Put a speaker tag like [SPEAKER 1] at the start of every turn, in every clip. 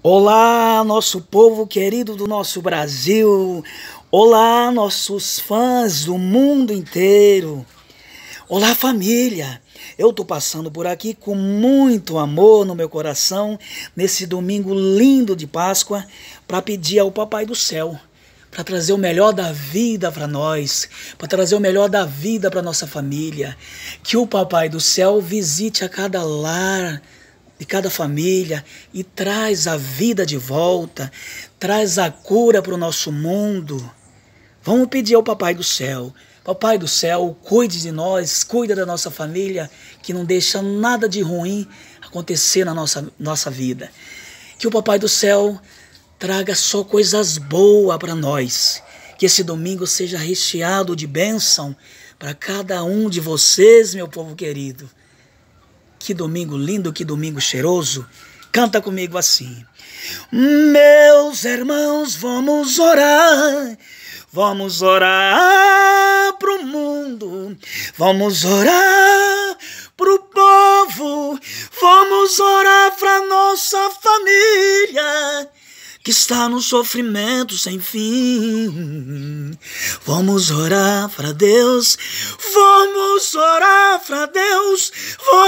[SPEAKER 1] Olá, nosso povo querido do nosso Brasil. Olá, nossos fãs do mundo inteiro. Olá, família. Eu tô passando por aqui com muito amor no meu coração nesse domingo lindo de Páscoa para pedir ao Papai do Céu para trazer o melhor da vida para nós, para trazer o melhor da vida para nossa família. Que o Papai do Céu visite a cada lar de cada família e traz a vida de volta, traz a cura para o nosso mundo. Vamos pedir ao Papai do Céu. Papai do Céu, cuide de nós, cuida da nossa família, que não deixa nada de ruim acontecer na nossa, nossa vida. Que o Papai do Céu traga só coisas boas para nós. Que esse domingo seja recheado de bênção para cada um de vocês, meu povo querido. Que domingo lindo, que domingo cheiroso. Canta comigo assim. Meus irmãos, vamos orar. Vamos orar pro mundo. Vamos orar pro povo. Vamos orar pra nossa família que está no sofrimento sem fim. Vamos orar para Deus, vamos orar para Deus, vamos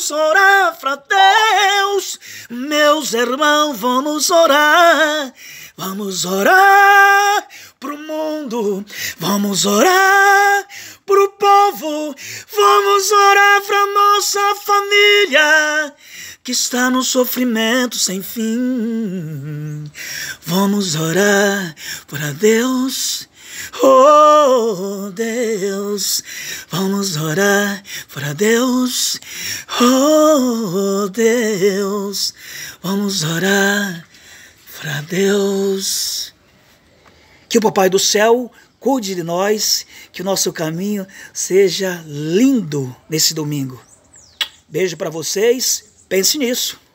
[SPEAKER 1] vamos orar para Deus. Meus irmãos, vamos orar. Vamos orar pro mundo. Vamos orar pro povo. Vamos orar pra nossa família que está no sofrimento sem fim. Vamos orar para Deus Oh Deus, vamos orar para Deus. Oh Deus, vamos orar para Deus. Que o Papai do Céu cuide de nós, que o nosso caminho seja lindo nesse domingo. Beijo para vocês, pense nisso.